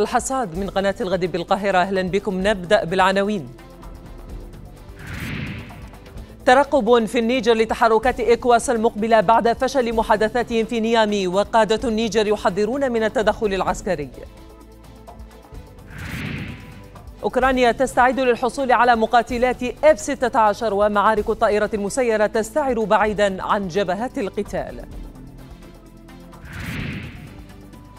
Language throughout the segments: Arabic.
الحصاد من قناة الغد بالقاهرة أهلا بكم نبدأ بالعناوين ترقب في النيجر لتحركات إكواس المقبلة بعد فشل محادثاتهم في نيامي وقادة النيجر يحذرون من التدخل العسكري أوكرانيا تستعد للحصول على مقاتلات F 16 ومعارك الطائرة المسيرة تستعر بعيدا عن جبهات القتال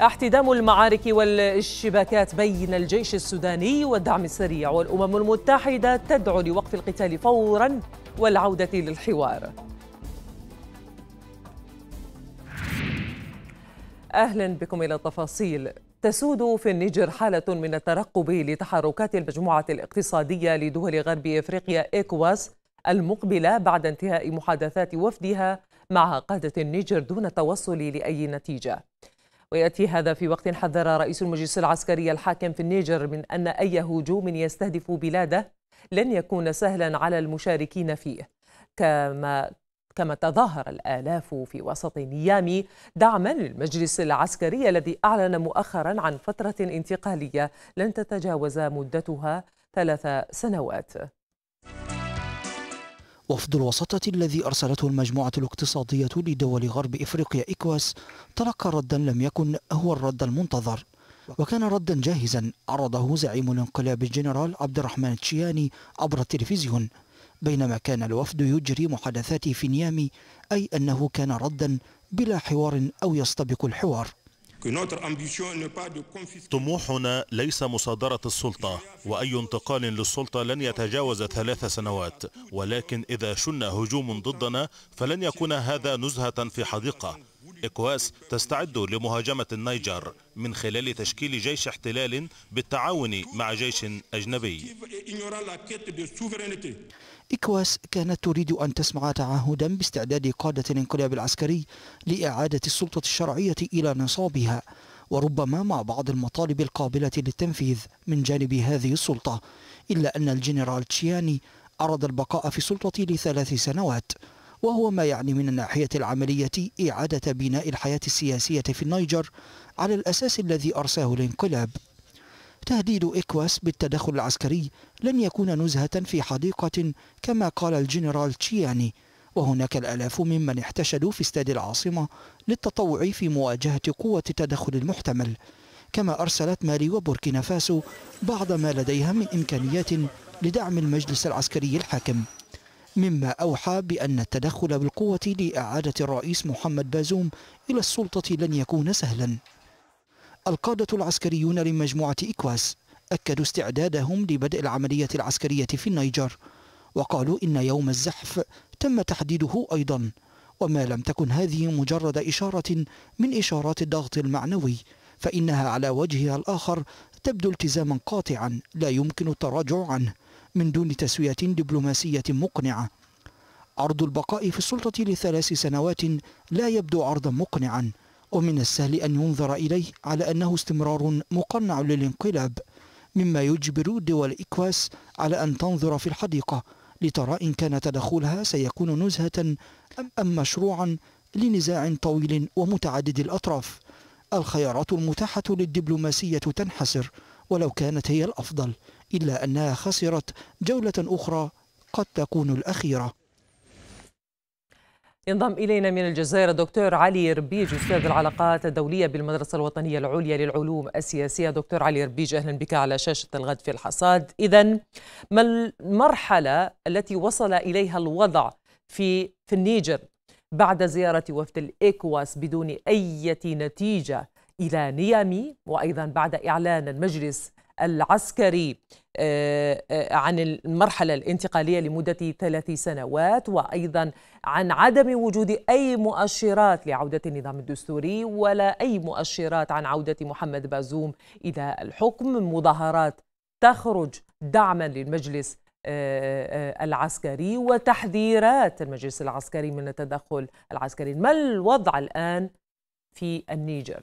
احتدام المعارك والاشتباكات بين الجيش السوداني والدعم السريع والامم المتحده تدعو لوقف القتال فورا والعوده للحوار اهلا بكم الى التفاصيل تسود في النيجر حالة من الترقب لتحركات المجموعة الاقتصادية لدول غرب افريقيا ايكواس المقبلة بعد انتهاء محادثات وفدها مع قادة النيجر دون التوصل لأي نتيجة. ويأتي هذا في وقت حذر رئيس المجلس العسكري الحاكم في النيجر من أن أي هجوم يستهدف بلاده لن يكون سهلا على المشاركين فيه كما كما تظاهر الآلاف في وسط نيامي دعما للمجلس العسكري الذي أعلن مؤخرا عن فترة انتقالية لن تتجاوز مدتها ثلاث سنوات. وفد الوساطة الذي أرسلته المجموعة الاقتصادية لدول غرب إفريقيا إكواس تلقى ردا لم يكن هو الرد المنتظر وكان ردا جاهزا عرضه زعيم الانقلاب الجنرال عبد الرحمن تشياني عبر التلفزيون بينما كان الوفد يجري محادثات في نيامي أي أنه كان ردا بلا حوار أو يستبق الحوار طموحنا ليس مصادرة السلطة وأي انتقال للسلطة لن يتجاوز ثلاث سنوات ولكن إذا شن هجوم ضدنا فلن يكون هذا نزهة في حديقة إكواس تستعد لمهاجمة النيجر من خلال تشكيل جيش احتلال بالتعاون مع جيش أجنبي إكواس كانت تريد أن تسمع تعهدا باستعداد قادة الانقلاب العسكري لإعادة السلطة الشرعية إلى نصابها وربما مع بعض المطالب القابلة للتنفيذ من جانب هذه السلطة إلا أن الجنرال تشياني أراد البقاء في السلطة لثلاث سنوات وهو ما يعني من الناحية العملية إعادة بناء الحياة السياسية في النيجر على الأساس الذي أرساه الانقلاب تهديد إكواس بالتدخل العسكري لن يكون نزهة في حديقة كما قال الجنرال تشياني وهناك الآلاف ممن احتشدوا في استاد العاصمة للتطوع في مواجهة قوة التدخل المحتمل كما أرسلت مالي وبوركينا فاسو بعض ما لديها من إمكانيات لدعم المجلس العسكري الحاكم مما أوحى بأن التدخل بالقوة لإعادة الرئيس محمد بازوم إلى السلطة لن يكون سهلاً القادة العسكريون لمجموعة إكواس أكدوا استعدادهم لبدء العملية العسكرية في النيجر وقالوا إن يوم الزحف تم تحديده أيضا وما لم تكن هذه مجرد إشارة من إشارات الضغط المعنوي فإنها على وجهها الآخر تبدو التزاما قاطعا لا يمكن التراجع عنه من دون تسوية دبلوماسية مقنعة عرض البقاء في السلطة لثلاث سنوات لا يبدو عرضا مقنعا ومن السهل أن ينظر إليه على أنه استمرار مقنع للانقلاب مما يجبر دول إكواس على أن تنظر في الحديقة لترى إن كان تدخلها سيكون نزهة أم مشروعا لنزاع طويل ومتعدد الأطراف الخيارات المتاحة للدبلوماسية تنحسر ولو كانت هي الأفضل إلا أنها خسرت جولة أخرى قد تكون الأخيرة ينضم إلينا من الجزائر الدكتور علي ربيج أستاذ العلاقات الدولية بالمدرسة الوطنية العليا للعلوم السياسية دكتور علي ربيج أهلا بك على شاشة الغد في الحصاد إذا ما المرحلة التي وصل إليها الوضع في في النيجر بعد زيارة وفد الإكواس بدون أي نتيجة إلى نيامي وأيضا بعد إعلان المجلس العسكري آه، آه، عن المرحلة الانتقالية لمدة ثلاث سنوات وأيضا عن عدم وجود أي مؤشرات لعودة النظام الدستوري ولا أي مؤشرات عن عودة محمد بازوم إلى الحكم مظاهرات تخرج دعما للمجلس آه، العسكري وتحذيرات المجلس العسكري من التدخل العسكري ما الوضع الآن في النيجر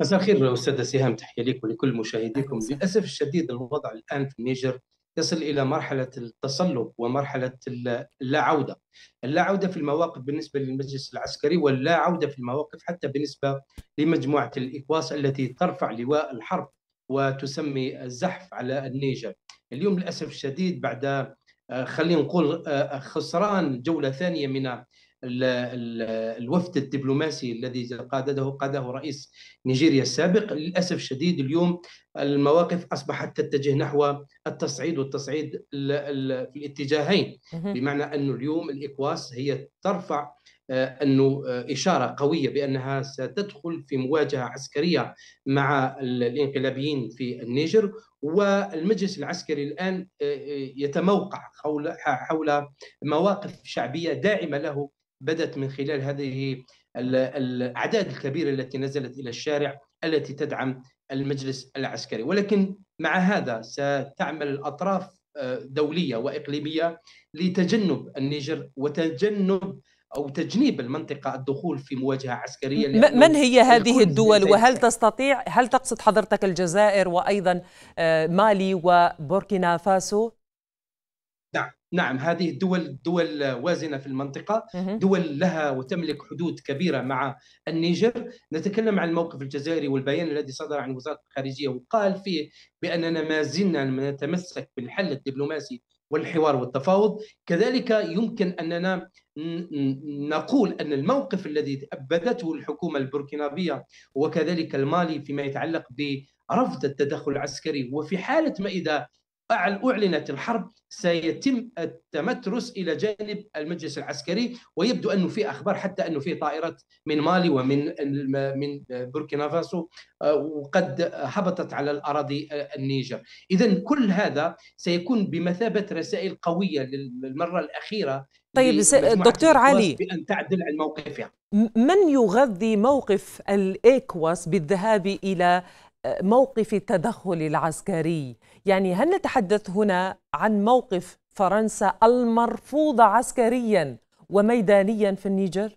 مساء الخير استاذه سهام تحيه لك ولكل مشاهديكم للاسف الشديد الوضع الان في النيجر يصل الى مرحله التصلب ومرحله اللا عوده. اللا عوده في المواقف بالنسبه للمجلس العسكري واللا عوده في المواقف حتى بالنسبه لمجموعه الاكواس التي ترفع لواء الحرب وتسمي الزحف على النيجر. اليوم للاسف الشديد بعد آه، خلينا نقول آه، آه، خسران جوله ثانيه من الوفد الدبلوماسي الذي قادده قاده رئيس نيجيريا السابق للاسف الشديد اليوم المواقف اصبحت تتجه نحو التصعيد والتصعيد في الاتجاهين بمعنى انه اليوم الاكواس هي ترفع آه، انه آه، اشاره قويه بانها ستدخل في مواجهه عسكريه مع الانقلابيين في النيجر والمجلس العسكري الان آه، يتموقع حول حول مواقف شعبيه داعمه له بدت من خلال هذه الأعداد الكبيرة التي نزلت إلى الشارع التي تدعم المجلس العسكري ولكن مع هذا ستعمل الأطراف آه، دولية وإقليمية لتجنب النيجر وتجنب أو تجنيب المنطقة الدخول في مواجهة عسكرية من هي هذه الدول وهل تستطيع هل تقصد حضرتك الجزائر وأيضا آه، مالي وبوركينا فاسو؟ نعم نعم هذه الدول دول وازنه في المنطقه دول لها وتملك حدود كبيره مع النيجر نتكلم عن الموقف الجزائري والبيان الذي صدر عن وزاره الخارجيه وقال فيه باننا ما زلنا نتمسك بالحل الدبلوماسي والحوار والتفاوض كذلك يمكن أننا نقول أن الموقف الذي أبدته الحكومة البوركينابية وكذلك المالي فيما يتعلق برفض التدخل العسكري وفي حالة ما إذا أعلنت الحرب سيتم التمترس إلى جانب المجلس العسكري ويبدو أنه في أخبار حتى أنه في طائرات من مالي ومن من بوركينا فاسو آه، وقد هبطت على الأراضي آه، النيجر إذا كل هذا سيكون بمثابة رسائل قوية للمرة الأخيرة طيب دكتور علي بأن تعدل عن موقفها من يغذي موقف الإيكواس بالذهاب إلى موقف التدخل العسكري يعني هل نتحدث هنا عن موقف فرنسا المرفوض عسكريا وميدانيا في النيجر؟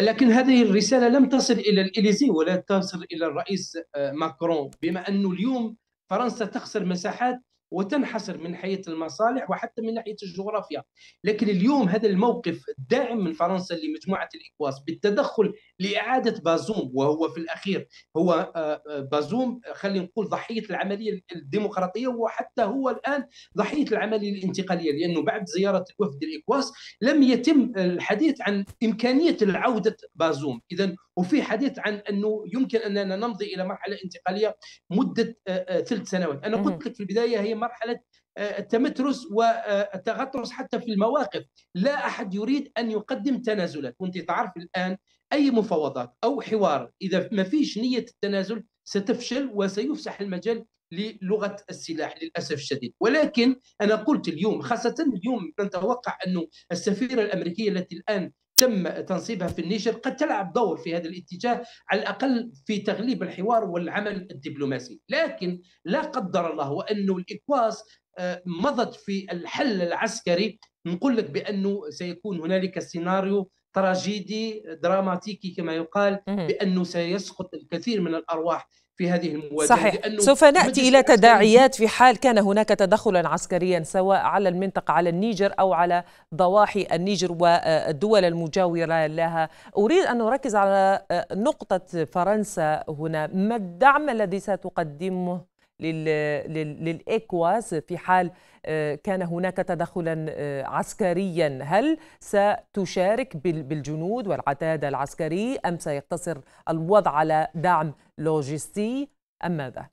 لكن هذه الرسالة لم تصل إلى الإليزي ولا تصل إلى الرئيس آه، ماكرون بما أنه اليوم فرنسا تخسر مساحات وتنحصر من حيث المصالح وحتى من ناحيه الجغرافيا لكن اليوم هذا الموقف الداعم من فرنسا لمجموعه الاكواس بالتدخل لاعاده بازوم وهو في الاخير هو آه، آه، بازوم خلينا نقول ضحيه العمليه الديمقراطيه وحتى هو الان ضحيه العمليه الانتقاليه لانه بعد زياره وفد الاكواس لم يتم الحديث عن امكانيه العوده بازوم اذا وفي حديث عن انه يمكن اننا نمضي الى مرحله انتقاليه مده آه، ثلاث سنوات انا قلت لك في البدايه هي مرحله آه، التمترس والتغطرس حتى في المواقف لا احد يريد ان يقدم تنازلات وانت تعرف الان اي مفاوضات او حوار اذا ما فيش نيه التنازل ستفشل وسيفسح المجال للغه السلاح للاسف الشديد ولكن انا قلت اليوم خاصه اليوم نتوقع انه السفيره الامريكيه التي الان تم تنصيبها في النيجر قد تلعب دور في هذا الاتجاه على الاقل في تغليب الحوار والعمل الدبلوماسي، لكن لا قدر الله وانه الاكواس آه، مضت في الحل العسكري نقول لك بانه سيكون هنالك سيناريو تراجيدي دراماتيكي كما يقال بانه سيسقط الكثير من الارواح في هذه المواجهة صحيح لأنه سوف نأتي إلى تداعيات في حال كان هناك تدخلا عسكريا سواء على المنطقة على النيجر أو على ضواحي النيجر والدول المجاورة لها أريد أن أركز على آه، نقطة فرنسا هنا ما الدعم الذي ستقدمه للإكواس في حال آه، كان هناك تدخلا آه، عسكريا هل ستشارك بالجنود والعتاد العسكري أم سيقتصر الوضع على دعم لوجستي أم ماذا؟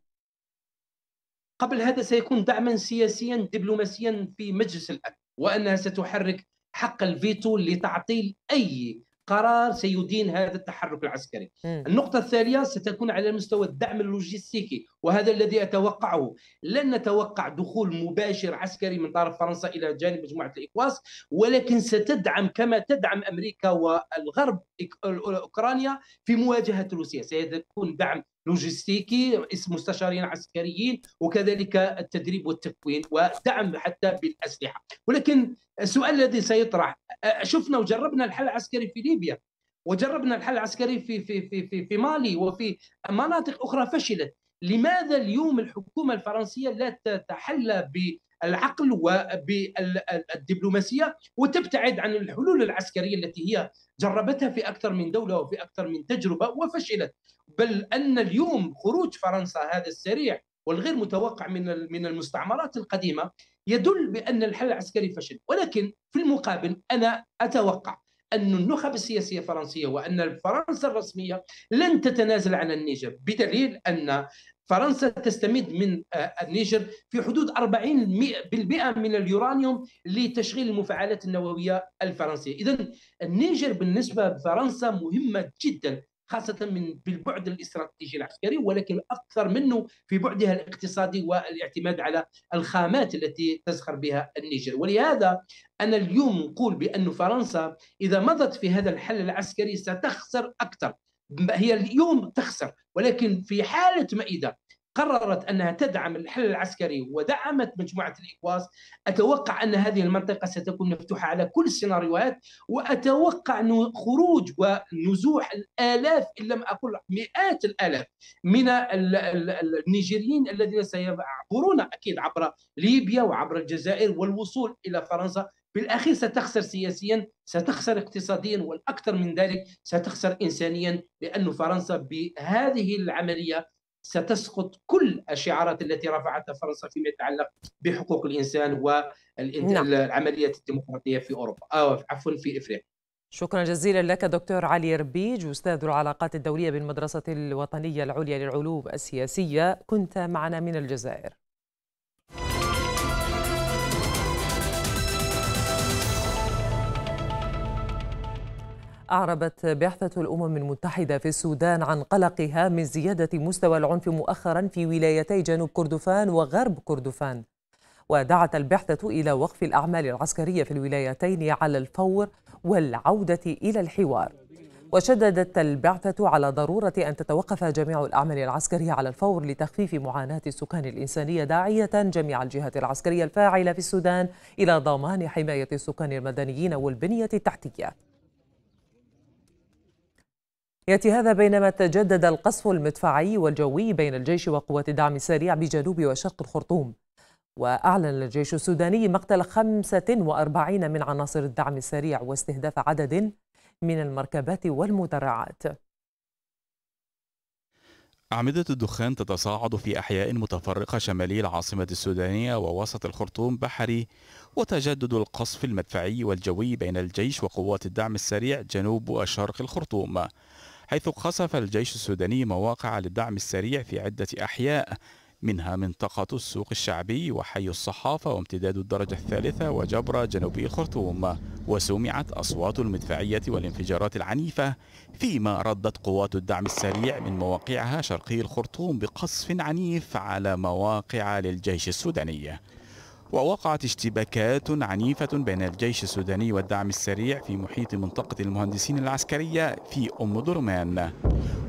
قبل هذا سيكون دعما سياسيا دبلوماسيا في مجلس الامن وانها ستحرك حق الفيتو لتعطيل اي قرار سيدين هذا التحرك العسكري النقطة الثانية ستكون على مستوى الدعم اللوجستيكي وهذا الذي أتوقعه لن نتوقع دخول مباشر عسكري من طرف فرنسا إلى جانب مجموعة الإكواس ولكن ستدعم كما تدعم أمريكا والغرب أوكرانيا في مواجهة روسيا سيكون دعم لوجستيكي اسم مستشارين عسكريين وكذلك التدريب والتكوين ودعم حتى بالاسلحه ولكن السؤال الذي سيطرح شفنا وجربنا الحل العسكري في ليبيا وجربنا الحل العسكري في في في في, في مالي وفي مناطق اخرى فشلت لماذا اليوم الحكومه الفرنسيه لا تتحلى العقل وبالدبلوماسيه وتبتعد عن الحلول العسكريه التي هي جربتها في اكثر من دوله وفي اكثر من تجربه وفشلت بل ان اليوم خروج فرنسا هذا السريع والغير متوقع من من المستعمرات القديمه يدل بان الحل العسكري فشل ولكن في المقابل انا اتوقع أن النخب السياسية الفرنسية وأن فرنسا الرسمية لن تتنازل عن النيجر بدليل أن فرنسا تستمد من آه، النيجر في حدود 40% من اليورانيوم لتشغيل المفاعلات النوويه الفرنسيه، اذا النيجر بالنسبه لفرنسا مهمه جدا خاصة من في البعد الاستراتيجي العسكري ولكن أكثر منه في بعدها الاقتصادي والاعتماد على الخامات التي تزخر بها النيجر ولهذا أنا اليوم نقول بأن فرنسا إذا مضت في هذا الحل العسكري ستخسر أكثر هي اليوم تخسر ولكن في حالة ما إذا قررت انها تدعم الحل العسكري ودعمت مجموعه الإكواس اتوقع ان هذه المنطقه ستكون مفتوحه على كل السيناريوهات واتوقع انه خروج ونزوح الالاف ان لم اقل مئات الالاف من النيجيريين الذين سيعبرون اكيد عبر ليبيا وعبر الجزائر والوصول الى فرنسا بالأخير ستخسر سياسيا ستخسر اقتصاديا والأكثر من ذلك ستخسر إنسانيا لأن فرنسا بهذه العملية ستسقط كل الشعارات التي رفعتها فرنسا فيما يتعلق بحقوق الإنسان والعملية نعم. الديمقراطية في أوروبا أو آه، عفوا في إفريقيا شكرا جزيلا لك دكتور علي ربيج أستاذ العلاقات الدولية بالمدرسة الوطنية العليا للعلوم السياسية كنت معنا من الجزائر أعربت بعثة الأمم المتحدة في السودان عن قلقها من زيادة مستوى العنف مؤخرا في ولايتي جنوب كردفان وغرب كردفان ودعت البعثة إلى وقف الأعمال العسكرية في الولايتين على الفور والعودة إلى الحوار وشددت البعثة على ضرورة أن تتوقف جميع الأعمال العسكرية على الفور لتخفيف معاناة السكان الإنسانية داعية جميع الجهات العسكرية الفاعلة في السودان إلى ضمان حماية السكان المدنيين والبنية التحتية يأتي هذا بينما تجدد القصف المدفعي والجوي بين الجيش وقوات الدعم السريع بجنوب وشرق الخرطوم وأعلن الجيش السوداني مقتل 45 من عناصر الدعم السريع واستهداف عدد من المركبات والمدرعات أعمدة الدخان تتصاعد في أحياء متفرقة شمالي العاصمة السودانية ووسط الخرطوم بحري وتجدد القصف المدفعي والجوي بين الجيش وقوات الدعم السريع جنوب وشرق الخرطوم حيث قصف الجيش السوداني مواقع للدعم السريع في عدة أحياء منها منطقة السوق الشعبي وحي الصحافة وامتداد الدرجة الثالثة وجبرة جنوبي الخرطوم وسمعت أصوات المدفعية والانفجارات العنيفة فيما ردت قوات الدعم السريع من مواقعها شرقي الخرطوم بقصف عنيف على مواقع للجيش السوداني ووقعت اشتباكات عنيفة بين الجيش السوداني والدعم السريع في محيط منطقة المهندسين العسكرية في أم درمان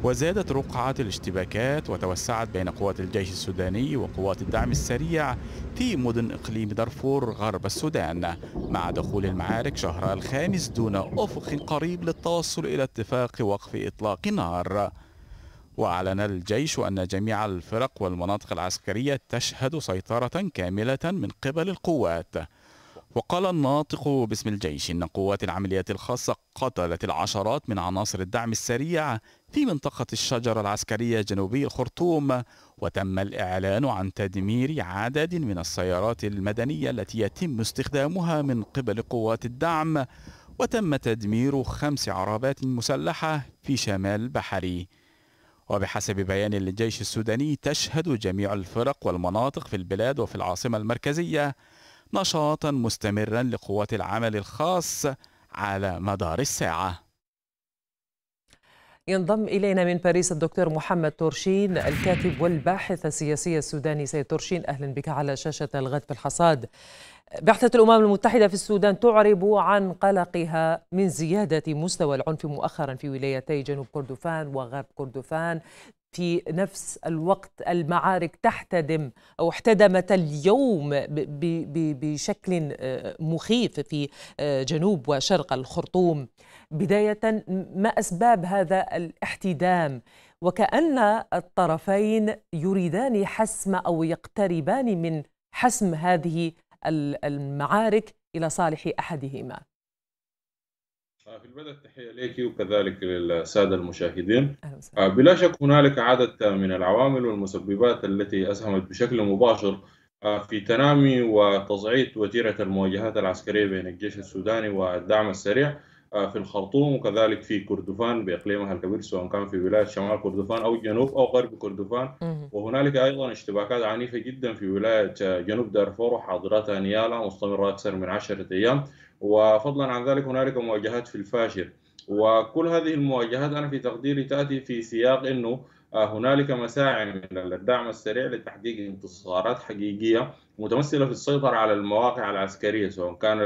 وزادت رقعة الاشتباكات وتوسعت بين قوات الجيش السوداني وقوات الدعم السريع في مدن إقليم دارفور غرب السودان مع دخول المعارك شهرها الخامس دون أفق قريب للتوصل إلى اتفاق وقف إطلاق النار وأعلن الجيش أن جميع الفرق والمناطق العسكرية تشهد سيطرة كاملة من قبل القوات وقال الناطق باسم الجيش إن قوات العمليات الخاصة قتلت العشرات من عناصر الدعم السريع في منطقة الشجرة العسكرية جنوبي الخرطوم وتم الإعلان عن تدمير عدد من السيارات المدنية التي يتم استخدامها من قبل قوات الدعم وتم تدمير خمس عربات مسلحة في شمال بحري وبحسب بيان للجيش السوداني تشهد جميع الفرق والمناطق في البلاد وفي العاصمة المركزية نشاطا مستمرا لقوات العمل الخاص على مدار الساعه ينضم إلينا من باريس الدكتور محمد تورشين الكاتب والباحث السياسي السوداني سيد تورشين أهلا بك على شاشة الغد في الحصاد بعثة الأمم المتحدة في السودان تعرب عن قلقها من زيادة مستوى العنف مؤخرا في ولايتي جنوب كردفان وغرب كردفان في نفس الوقت المعارك تحتدم او احتدمت اليوم بشكل آه، مخيف في آه، جنوب وشرق الخرطوم بدايه ما اسباب هذا الاحتدام وكان الطرفين يريدان حسم او يقتربان من حسم هذه المعارك إلى صالح أحدهما في البداية التحية لك وكذلك للسادة المشاهدين آه، بلا شك هنالك عدد من العوامل والمسببات التي أسهمت بشكل مباشر آه، في تنامي وتصعيد وتيرة المواجهات العسكرية بين الجيش السوداني والدعم السريع آه، في الخرطوم وكذلك في كردفان باقليمها الكبير سواء كان في ولايه شمال كردفان او جنوب او غرب كردفان وهنالك ايضا اشتباكات عنيفه جدا في ولايه آه، جنوب دارفور وحاضرتها نيالا مستمره اكثر من 10 ايام وفضلا عن ذلك هنالك مواجهات في الفاشر وكل هذه المواجهات انا في تقديري تاتي في سياق انه آه، هنالك مساعي من الدعم السريع لتحقيق انتصارات حقيقيه متمثله في السيطره على المواقع العسكريه سواء كان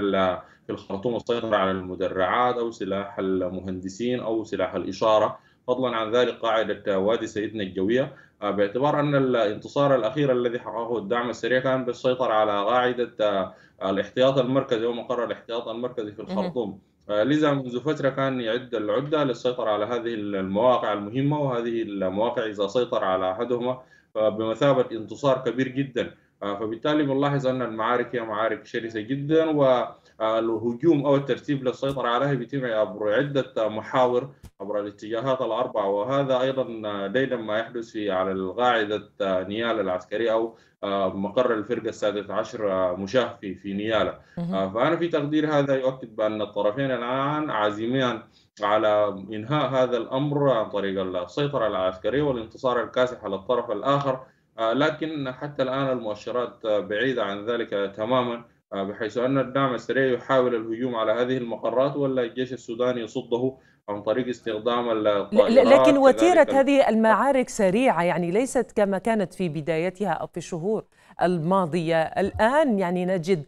في الخرطوم السيطره على المدرعات او سلاح المهندسين او سلاح الاشاره فضلا عن ذلك قاعده وادي سيدنا الجويه آه، باعتبار ان الانتصار الاخير الذي حققه الدعم السريع كان بالسيطره على قاعده آه، الاحتياط المركزي ومقر الاحتياط المركزي في الخرطوم لذا منذ فترة كان يعد العدة للسيطرة على هذه المواقع المهمة وهذه المواقع إذا سيطر على أحدهما فبمثابة انتصار كبير جدا آه، فبالتالي بنلاحظ أن المعارك هي معارك شرسة جدا و الهجوم او الترتيب للسيطره عليها بيتم عبر عده محاور عبر الاتجاهات الاربعه وهذا ايضا دائما ما يحدث في على القاعده نيال العسكريه او آه، مقر الفرقه السادسه عشر آه، مشاه في في نيالا آه، فانا في تقدير هذا يؤكد بان الطرفين الان عازمان على انهاء هذا الامر عن طريق السيطره العسكريه والانتصار الكاسح على الطرف الاخر لكن حتى الان المؤشرات بعيده عن ذلك تماما بحيث أن الدعم السريع يحاول الهجوم على هذه المقرات ولا الجيش السوداني يصده عن طريق استخدام الطائرات لكن وتيرة هذه المعارك سريعة يعني ليست كما كانت في بدايتها أو في الشهور الماضية الآن يعني نجد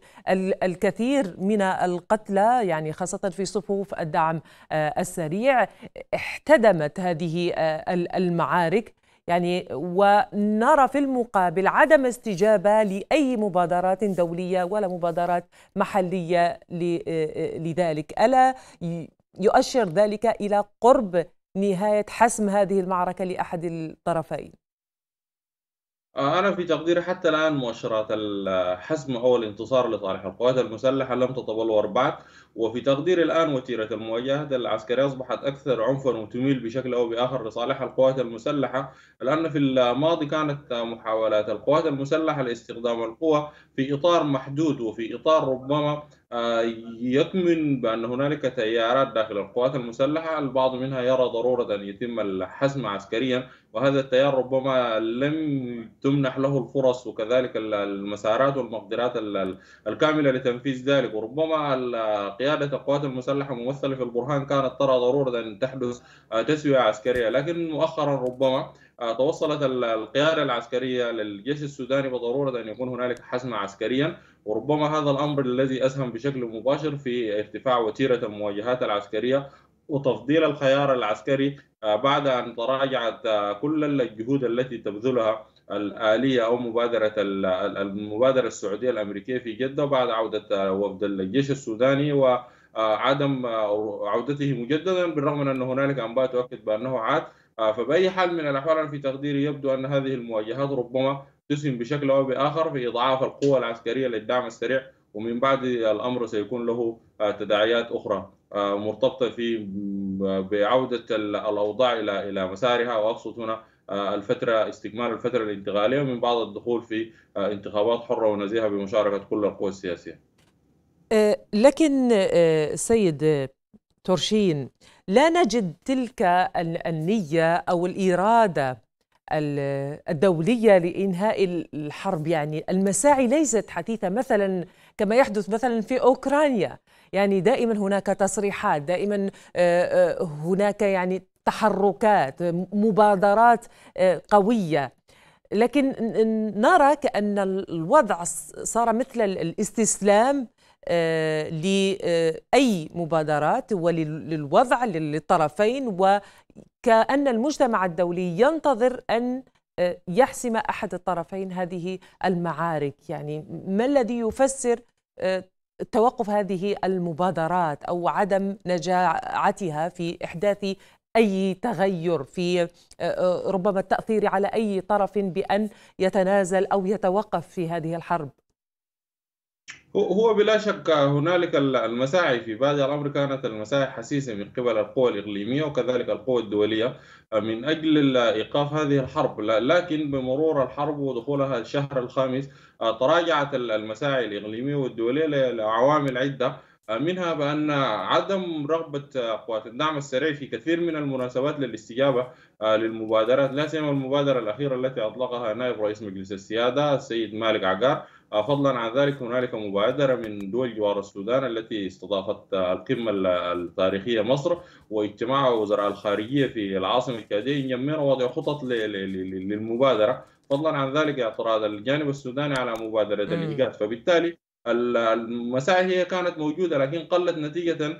الكثير من القتلى يعني خاصة في صفوف الدعم آه، السريع احتدمت هذه آه، المعارك يعني ونرى في المقابل عدم استجابة لأي مبادرات دولية ولا مبادرات محلية لذلك ألا يؤشر ذلك إلى قرب نهاية حسم هذه المعركة لأحد الطرفين أنا في تقديري حتى الآن مؤشرات الحسم أو الانتصار لصالح القوات المسلحة لم تتبلور بعد وفي تقديري الآن وتيرة المواجهة العسكرية أصبحت أكثر عنفا وتميل بشكل أو بآخر لصالح القوات المسلحة لأن في الماضي كانت محاولات القوات المسلحة لاستخدام القوة في إطار محدود وفي إطار ربما يؤمن بأن هنالك تيارات داخل القوات المسلحة البعض منها يرى ضرورة أن يتم الحسم عسكريا وهذا التيار ربما لم تمنح له الفرص وكذلك المسارات والمقدرات الكاملة لتنفيذ ذلك وربما قيادة القوات المسلحة ممثلة في البرهان كانت ترى ضرورة أن تحدث آه، تسوية عسكرية لكن مؤخرا ربما توصلت القيادة العسكرية للجيش السوداني بضرورة أن يكون هنالك حسم عسكريا وربما هذا الأمر الذي أسهم بشكل مباشر في ارتفاع وتيرة المواجهات العسكرية وتفضيل الخيار العسكري آه، بعد أن تراجعت آه، كل الجهود التي تبذلها الآلية أو مبادرة المبادرة السعودية الأمريكية في جدة وبعد عودة آه، وفد الجيش السوداني و عدم عودته مجددا بالرغم من ان هنالك انباء تؤكد بانه عاد آه، فبأي حال من الأحوال أنا في تقديري يبدو أن هذه المواجهات ربما تسهم بشكل أو بآخر في إضعاف القوة العسكرية للدعم السريع ومن بعد الأمر سيكون له آه، تداعيات أخرى آه، مرتبطة في بعودة الأوضاع إلى إلى مسارها وأقصد هنا الفترة استكمال الفترة الانتقالية ومن بعد الدخول في انتخابات حرة ونزيهة بمشاركة كل القوى السياسية لكن سيد تورشين لا نجد تلك النية أو الإرادة الدولية لإنهاء الحرب يعني المساعي ليست حثيثة مثلا كما يحدث مثلا في أوكرانيا يعني دائما هناك تصريحات دائما آه، آه، هناك يعني تحركات مبادرات آه، قوية لكن نرى كأن الوضع صار مثل الاستسلام آه، لأي مبادرات وللوضع للطرفين وكأن المجتمع الدولي ينتظر أن آه، يحسم أحد الطرفين هذه المعارك يعني ما الذي يفسر آه، توقف هذه المبادرات أو عدم نجاعتها في إحداث أي تغير في ربما التأثير على أي طرف بأن يتنازل أو يتوقف في هذه الحرب هو بلا شك هنالك المساعي في بادئ الامر كانت المساعي حسيسه من قبل القوى الاقليميه وكذلك القوى الدوليه من اجل ايقاف هذه الحرب لكن بمرور الحرب ودخولها الشهر الخامس آه، تراجعت المساعي الاقليميه والدوليه لعوامل عده آه، منها بأن عدم رغبة آه، قوات الدعم السريع في كثير من المناسبات للاستجابة للمبادرات لا سيما المبادرة الأخيرة التي أطلقها نائب رئيس مجلس السيادة السيد مالك عقار فضلا عن ذلك هنالك مبادرة من دول جوار السودان التي استضافت القمة التاريخية مصر واجتماع وزراء الخارجية في العاصمة الكادية يمر وضع خطط للمبادرة فضلا عن ذلك اعتراض الجانب السوداني على مبادرة الإيجاد فبالتالي المسائل هي كانت موجودة لكن قلت نتيجة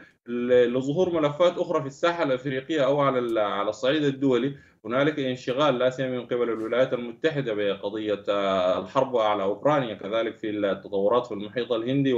لظهور ملفات أخرى في الساحة الأفريقية أو على على الصعيد الدولي هنالك انشغال لا سيما من قبل الولايات المتحده بقضيه الحرب على اوكرانيا كذلك في التطورات في المحيط الهندي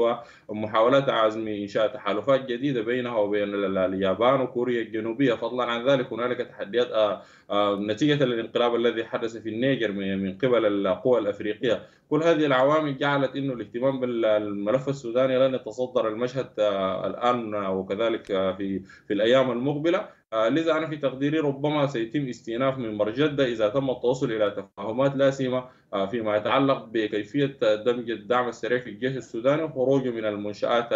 ومحاولات عزم انشاء تحالفات جديده بينها وبين اليابان وكوريا الجنوبيه فضلا عن ذلك هنالك تحديات آه، آه، نتيجه الانقلاب الذي حدث في النيجر من قبل القوى الافريقيه كل هذه العوامل جعلت انه الاهتمام بالملف السوداني لن يتصدر المشهد آه، الان وكذلك في في الايام المقبله لذا أنا في تقديري ربما سيتم استئناف من مرجدة إذا تم التوصل إلى تفاهمات سيما آه، فيما يتعلق بكيفية دمج الدعم السريع في الجيش السوداني وخروجه من المنشآت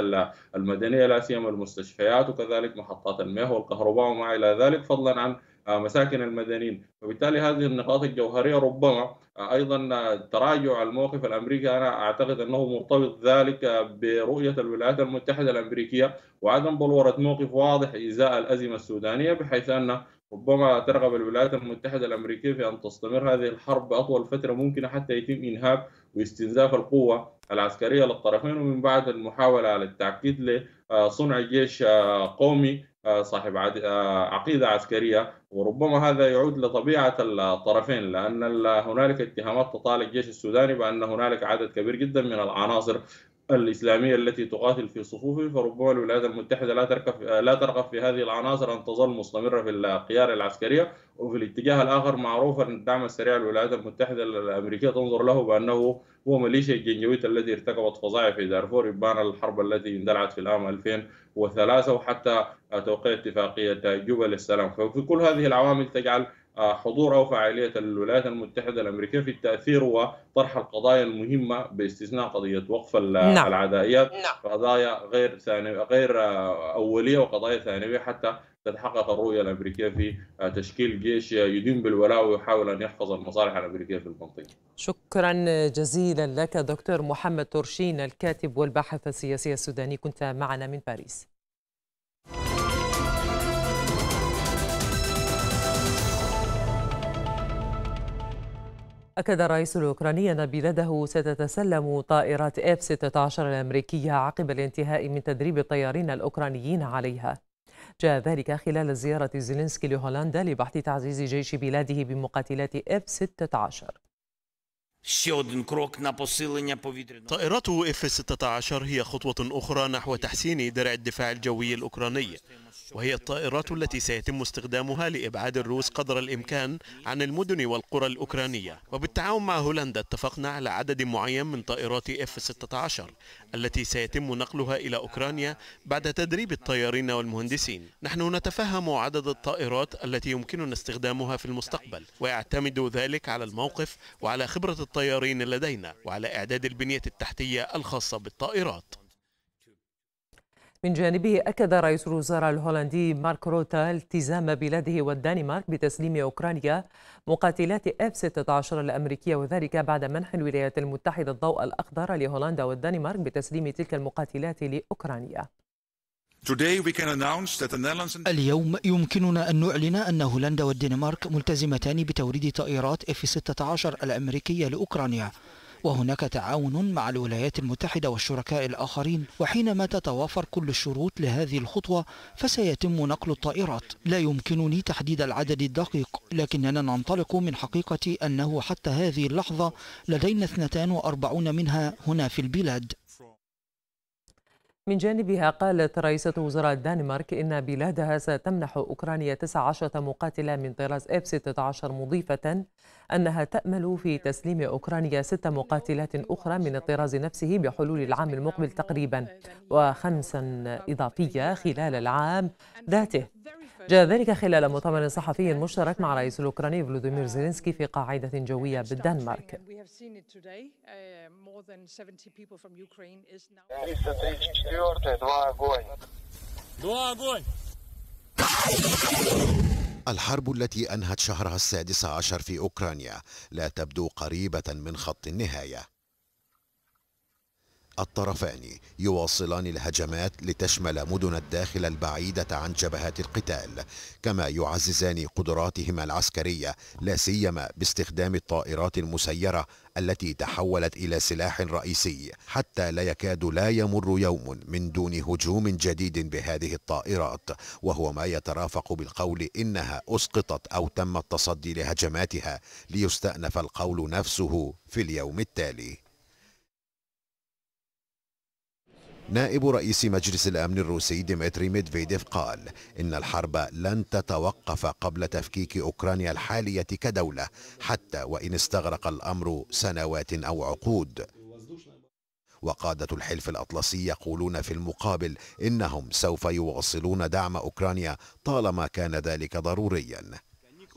المدنية لا سيما المستشفيات وكذلك محطات المياه والكهرباء وما إلى ذلك فضلا عن آه، مساكن المدنيين وبالتالي هذه النقاط الجوهريه ربما آه، ايضا آه، تراجع الموقف الامريكي انا اعتقد انه مرتبط ذلك برؤيه الولايات المتحده الامريكيه وعدم بلوره موقف واضح ازاء الازمه السودانيه بحيث ان ربما ترغب الولايات المتحده الامريكيه في ان تستمر هذه الحرب باطول فتره ممكنه حتى يتم انهاك واستنزاف القوه العسكريه للطرفين ومن بعد المحاوله على التعقيد لصنع جيش قومي آه، صاحب آه، عقيدة عسكرية وربما هذا يعود لطبيعة الطرفين لأن هنالك اتهامات تطال الجيش السوداني بأن هنالك عدد كبير جدا من العناصر الإسلامية التي تقاتل في صفوفه فربما الولايات المتحدة لا ترغب لا ترغب في هذه العناصر أن تظل مستمرة في القيادة العسكرية وفي الاتجاه الآخر معروف أن الدعم السريع للولايات المتحدة الأمريكية تنظر له بأنه هو ميليشيا الجنجويت التي ارتكبت فظائع في دارفور إبان الحرب التي اندلعت في العام 2000 وثلاثة وحتى توقيع اتفاقية جبل السلام ففي كل هذه العوامل تجعل آه، حضور او فعاليه الولايات المتحده الامريكيه في التاثير وطرح القضايا المهمه باستثناء قضيه وقف نعم. العدائيات نعم. قضايا غير ثانويه غير آه، اوليه وقضايا ثانويه حتى تتحقق الرؤية الأمريكية في آه، تشكيل جيش يدين بالولاء ويحاول أن يحفظ المصالح الأمريكية في المنطقة شكرا جزيلا لك دكتور محمد ترشين الكاتب والباحث السياسي السوداني كنت معنا من باريس أكد الرئيس الأوكراني أن بلاده ستتسلم طائرات F-16 الأمريكية عقب الانتهاء من تدريب الطيارين الأوكرانيين عليها جاء ذلك خلال زيارة زيلينسكي لهولندا لبحث تعزيز جيش بلاده بمقاتلات اف 16 طائرات اف 16 هي خطوة أخرى نحو تحسين درع الدفاع الجوي الأوكراني وهي الطائرات التي سيتم استخدامها لإبعاد الروس قدر الإمكان عن المدن والقرى الأوكرانية وبالتعاون مع هولندا اتفقنا على عدد معين من طائرات F-16 التي سيتم نقلها إلى أوكرانيا بعد تدريب الطيارين والمهندسين نحن نتفهم عدد الطائرات التي يمكننا استخدامها في المستقبل ويعتمد ذلك على الموقف وعلى خبرة الطيارين لدينا وعلى إعداد البنية التحتية الخاصة بالطائرات من جانبه أكد رئيس الوزراء الهولندي مارك روتا التزام بلاده والدنمارك بتسليم أوكرانيا مقاتلات F 16 الأمريكية وذلك بعد منح الولايات المتحدة الضوء الأخضر لهولندا والدنمارك بتسليم تلك المقاتلات لأوكرانيا اليوم يمكننا أن نعلن أن هولندا والدنمارك ملتزمتان بتوريد طائرات F-16 الأمريكية لأوكرانيا وهناك تعاون مع الولايات المتحدة والشركاء الآخرين وحينما تتوافر كل الشروط لهذه الخطوة فسيتم نقل الطائرات لا يمكنني تحديد العدد الدقيق لكننا ننطلق من حقيقة أنه حتى هذه اللحظة لدينا 42 منها هنا في البلاد من جانبها قالت رئيسة وزراء الدنمارك إن بلادها ستمنح أوكرانيا 19 مقاتلة من طراز إف 16 مضيفة أنها تأمل في تسليم أوكرانيا ست مقاتلات أخرى من الطراز نفسه بحلول العام المقبل تقريبا وخمسا إضافية خلال العام ذاته جاء ذلك خلال مؤتمر صحفي مشترك مع رئيس الأوكراني فلوديمير زيلينسكي في قاعدة جوية بالدنمارك uh, الحرب التي أنهت شهرها السادس عشر في أوكرانيا لا تبدو قريبة من خط النهاية الطرفان يواصلان الهجمات لتشمل مدن الداخل البعيدة عن جبهات القتال كما يعززان قدراتهما العسكرية لا سيما باستخدام الطائرات المسيرة التي تحولت إلى سلاح رئيسي حتى لا يكاد لا يمر يوم من دون هجوم جديد بهذه الطائرات وهو ما يترافق بالقول إنها أسقطت أو تم التصدي لهجماتها ليستأنف القول نفسه في اليوم التالي نائب رئيس مجلس الأمن الروسي ديمتري ميدفيديف قال إن الحرب لن تتوقف قبل تفكيك أوكرانيا الحالية كدولة حتى وإن استغرق الأمر سنوات أو عقود وقادة الحلف الأطلسي يقولون في المقابل إنهم سوف يواصلون دعم أوكرانيا طالما كان ذلك ضرورياً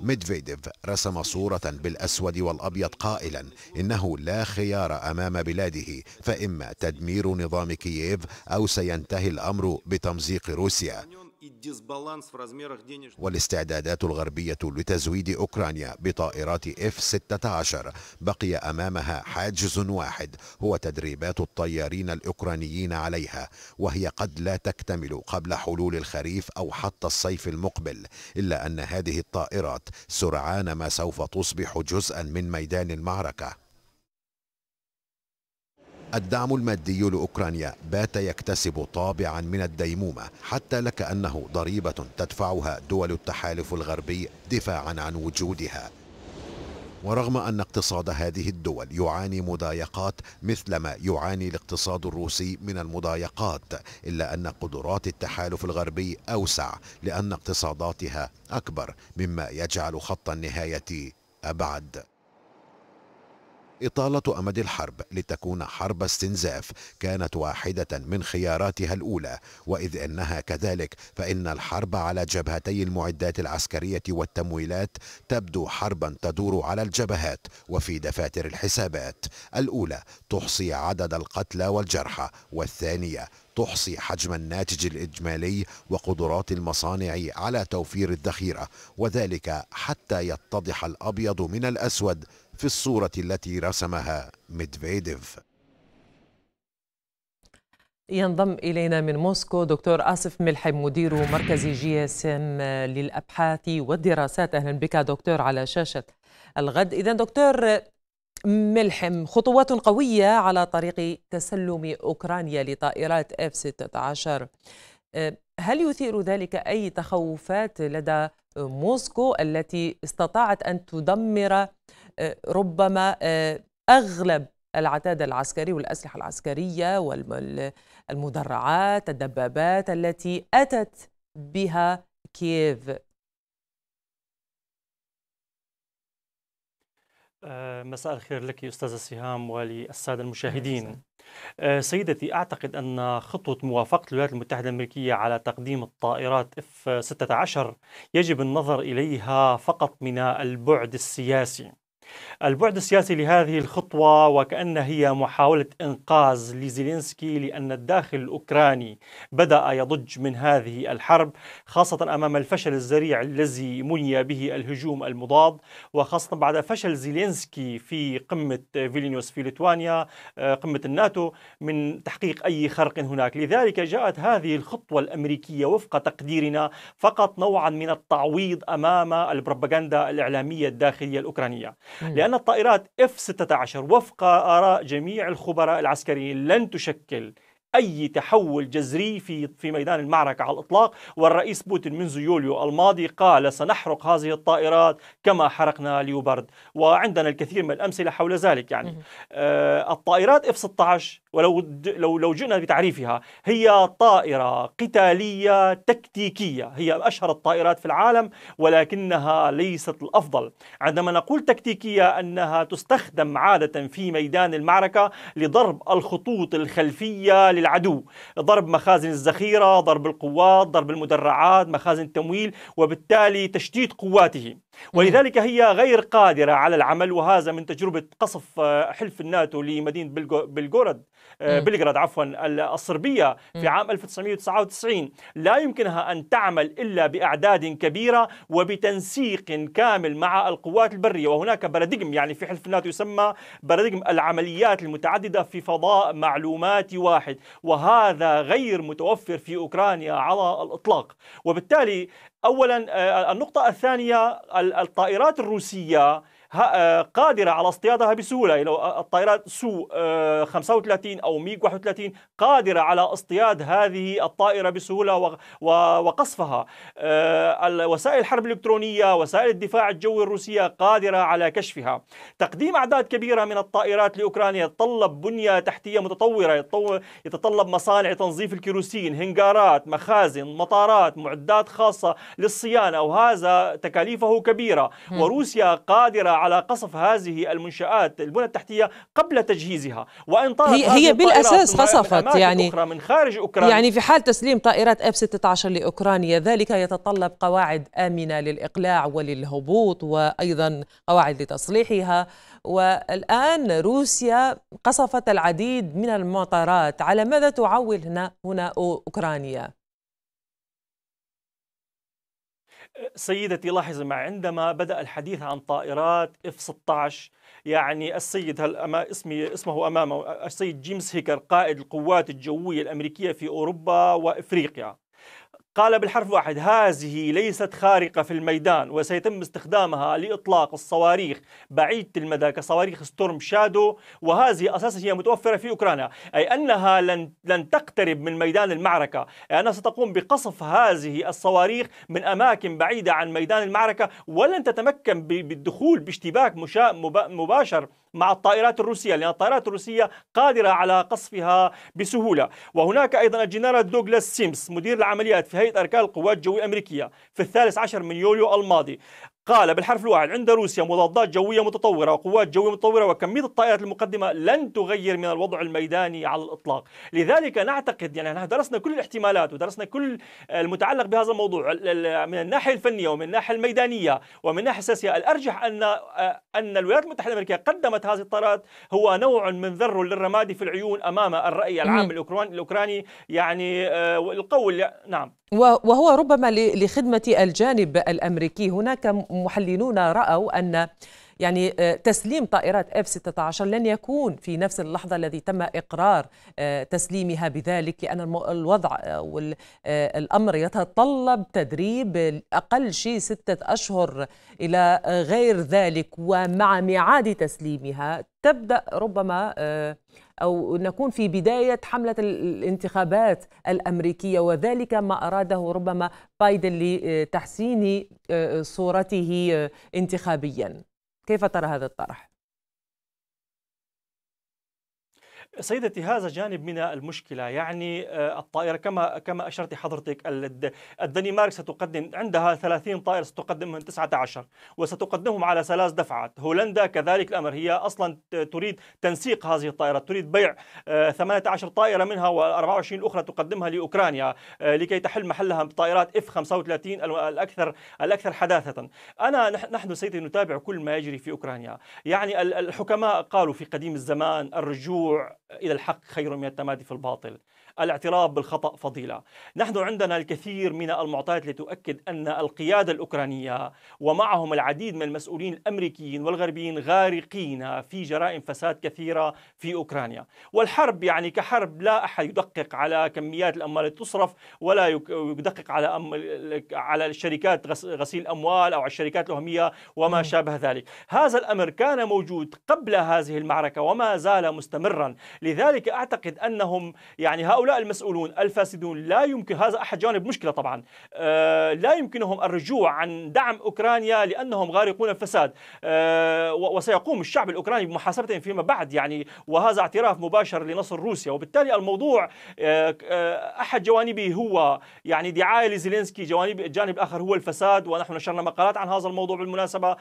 ميدفيديف رسم صورة بالأسود والأبيض قائلا إنه لا خيار أمام بلاده فإما تدمير نظام كييف أو سينتهي الأمر بتمزيق روسيا والاستعدادات الغربية لتزويد أوكرانيا بطائرات F-16 بقي أمامها حاجز واحد هو تدريبات الطيارين الأوكرانيين عليها وهي قد لا تكتمل قبل حلول الخريف أو حتى الصيف المقبل إلا أن هذه الطائرات سرعان ما سوف تصبح جزءا من ميدان المعركة الدعم المادي لأوكرانيا بات يكتسب طابعا من الديمومة حتى لكأنه ضريبة تدفعها دول التحالف الغربي دفاعا عن وجودها ورغم أن اقتصاد هذه الدول يعاني مضايقات مثلما يعاني الاقتصاد الروسي من المضايقات إلا أن قدرات التحالف الغربي أوسع لأن اقتصاداتها أكبر مما يجعل خط النهاية أبعد إطالة أمد الحرب لتكون حرب استنزاف كانت واحدة من خياراتها الأولى وإذ أنها كذلك فإن الحرب على جبهتي المعدات العسكرية والتمويلات تبدو حربا تدور على الجبهات وفي دفاتر الحسابات الأولى تحصي عدد القتلى والجرحى والثانية تحصي حجم الناتج الإجمالي وقدرات المصانع على توفير الذخيرة وذلك حتى يتضح الأبيض من الأسود في الصورة التي رسمها ميدفيديف ينضم إلينا من موسكو دكتور آصف ملحم مدير مركز جي اس ام للأبحاث والدراسات أهلا بك دكتور على شاشة الغد إذا دكتور ملحم خطوات قوية على طريق تسلم أوكرانيا لطائرات F-16 هل يثير ذلك أي تخوفات لدى موسكو التي استطاعت أن تدمر ربما آه، اغلب العتاد العسكري والاسلحه العسكريه والمدرعات الدبابات التي اتت بها كييف آه، مساء الخير لك أستاذة سهام وللسادة المشاهدين آه، سيدتي أعتقد أن خطوة موافقة الولايات المتحدة الأمريكية على تقديم الطائرات F-16 يجب النظر إليها فقط من البعد السياسي البعد السياسي لهذه الخطوة وكأن هي محاولة إنقاذ لزيلينسكي لأن الداخل الأوكراني بدأ يضج من هذه الحرب خاصة أمام الفشل الذريع الذي مني به الهجوم المضاد وخاصة بعد فشل زيلينسكي في قمة فيلينيوس في ليتوانيا آه، قمة الناتو من تحقيق أي خرق هناك لذلك جاءت هذه الخطوة الأمريكية وفق تقديرنا فقط نوعا من التعويض أمام البروباغندا الإعلامية الداخلية الأوكرانية لأن الطائرات F-16 وفق آراء جميع الخبراء العسكريين لن تشكل اي تحول جذري في في ميدان المعركه على الاطلاق والرئيس بوتين منذ يوليو الماضي قال سنحرق هذه الطائرات كما حرقنا ليوبرد وعندنا الكثير من الامثله حول ذلك يعني آه الطائرات اف 16 ولو لو لو جئنا بتعريفها هي طائرة قتالية تكتيكية هي أشهر الطائرات في العالم ولكنها ليست الأفضل عندما نقول تكتيكية أنها تستخدم عادة في ميدان المعركة لضرب الخطوط الخلفية للعدو ضرب مخازن الذخيرة ضرب القوات ضرب المدرعات مخازن التمويل وبالتالي تشتيت قواته ولذلك هي غير قادرة على العمل وهذا من تجربة قصف آه، حلف الناتو لمدينة بلغراد آه، بلغراد عفوا الصربية في عام 1999 لا يمكنها أن تعمل إلا بأعداد كبيرة وبتنسيق كامل مع القوات البرية وهناك باراديجم يعني في حلف الناتو يسمى باراديجم العمليات المتعددة في فضاء معلوماتي واحد وهذا غير متوفر في أوكرانيا على الإطلاق وبالتالي أولا آه، النقطة الثانية الطائرات الروسية آه، قادرة على اصطيادها بسهولة يعني لو آه، الطائرات سو 35 آه، أو ميج 31 قادرة على اصطياد هذه الطائرة بسهولة وقصفها وسائل الحرب الإلكترونية وسائل الدفاع الجوي الروسية قادرة على كشفها تقديم أعداد كبيرة من الطائرات لأوكرانيا يتطلب بنية تحتية متطورة يتطلب مصانع تنظيف الكيروسين هنجارات مخازن مطارات معدات خاصة للصيانة وهذا تكاليفه كبيرة وروسيا قادرة على قصف هذه المنشآت البنى التحتية قبل تجهيزها وإن طارت هي, هي بالأساس قصفت يعني أخرى من خارج أوكرانيا يعني في حال تسليم طائرات f 16 لأوكرانيا ذلك يتطلب قواعد آمنة للإقلاع وللهبوط وأيضا قواعد لتصليحها والآن روسيا قصفت العديد من المطارات على ماذا تعول هنا, هنا أوكرانيا؟ سيدتي لاحظي مع عندما بدأ الحديث عن طائرات اف 16 يعني السيد هل أما اسمي اسمه امامه السيد جيمس هيكر قائد القوات الجويه الامريكيه في اوروبا وافريقيا قال بالحرف واحد هذه ليست خارقة في الميدان وسيتم استخدامها لإطلاق الصواريخ بعيدة المدى كصواريخ ستورم شادو وهذه أساسا هي متوفرة في أوكرانيا أي أنها لن, لن تقترب من ميدان المعركة أي أنها ستقوم بقصف هذه الصواريخ من أماكن بعيدة عن ميدان المعركة ولن تتمكن بالدخول باشتباك مباشر مع الطائرات الروسية لأن الطائرات الروسية قادرة على قصفها بسهولة وهناك أيضا الجنرال دوغلاس سيمس مدير العمليات في هيئة أركان القوات الجوية الأمريكية في الثالث عشر من يوليو الماضي قال بالحرف الواحد عند روسيا مضادات جوية متطورة وقوات جوية متطورة وكمية الطائرات المقدمة لن تغير من الوضع الميداني على الإطلاق لذلك نعتقد يعني نحن درسنا كل الاحتمالات ودرسنا كل المتعلق بهذا الموضوع من الناحية الفنية ومن الناحية الميدانية ومن الناحية السياسية الأرجح أن أن الولايات المتحدة الأمريكية قدمت هذه الطائرات هو نوع من ذر للرمادي في العيون أمام الرأي العام الأوكراني الأوكراني يعني آه، القول نعم وهو ربما لخدمة الجانب الأمريكي هناك محللون رأوا أن يعني آه، تسليم طائرات اف 16 لن يكون في نفس اللحظه الذي تم اقرار آه، تسليمها بذلك لان الوضع آه، والامر يتطلب تدريب اقل شيء سته اشهر الى غير ذلك ومع ميعاد تسليمها تبدا ربما أو نكون في بداية حملة الانتخابات الأمريكية وذلك ما أراده ربما بايدن لتحسين آه، صورته آه، انتخابيا كيف ترى هذا الطرح؟ سيدتي هذا جانب من المشكله يعني آه، الطائره كما كما اشرت حضرتك الدنمارك ستقدم عندها 30 طائره ستقدم من 19 وستقدمهم على ثلاث دفعات هولندا كذلك الامر هي اصلا تريد تنسيق هذه الطائرات تريد بيع 18 آه، طائره منها و24 الاخرى تقدمها لاوكرانيا آه، لكي تحل محلها بطائرات اف 35 الاكثر الاكثر حداثه انا نحن سيدي نتابع كل ما يجري في اوكرانيا يعني الحكماء قالوا في قديم الزمان الرجوع إلى الحق خير من التمادي في الباطل الاعتراف بالخطأ فضيلة نحن عندنا الكثير من المعطيات لتؤكد أن القيادة الأوكرانية ومعهم العديد من المسؤولين الأمريكيين والغربيين غارقين في جرائم فساد كثيرة في أوكرانيا والحرب يعني كحرب لا أحد يدقق على كميات الأموال التي تصرف ولا يدقق على أم... على الشركات غسيل الأموال أو على الشركات الوهمية وما شابه ذلك هذا الأمر كان موجود قبل هذه المعركة وما زال مستمرا لذلك أعتقد أنهم يعني هؤلاء هؤلاء المسؤولون الفاسدون لا يمكن هذا أحد جانب مشكلة طبعا آه، لا يمكنهم الرجوع عن دعم أوكرانيا لأنهم غارقون الفساد آه، وسيقوم الشعب الأوكراني بمحاسبتهم فيما بعد يعني وهذا اعتراف مباشر لنصر روسيا وبالتالي الموضوع آه، أحد جوانبه هو يعني دعاية لزيلينسكي جوانب الجانب الآخر هو الفساد ونحن نشرنا مقالات عن هذا الموضوع بالمناسبة